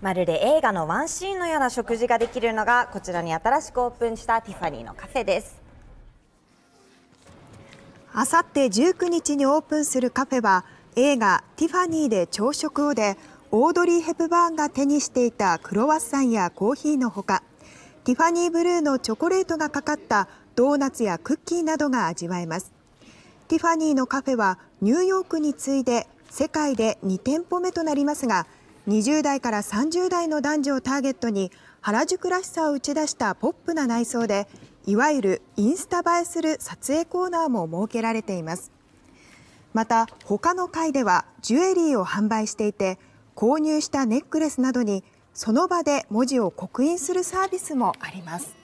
まるで映画のワンシーンのような食事ができるのがこちらに新しくオープンしたティファニーのカフェですあさって19日にオープンするカフェは映画「ティファニーで朝食をで」でオードリー・ヘプバーンが手にしていたクロワッサンやコーヒーのほかティファニーブルーのチョコレートがかかったドーナツやクッキーなどが味わえますティファニーのカフェはニューヨークに次いで世界で2店舗目となりますが20代から30代の男女をターゲットに原宿らしさを打ち出したポップな内装でいわゆるインスタ映えする撮影コーナーも設けられていますまた他の会ではジュエリーを販売していて購入したネックレスなどにその場で文字を刻印するサービスもあります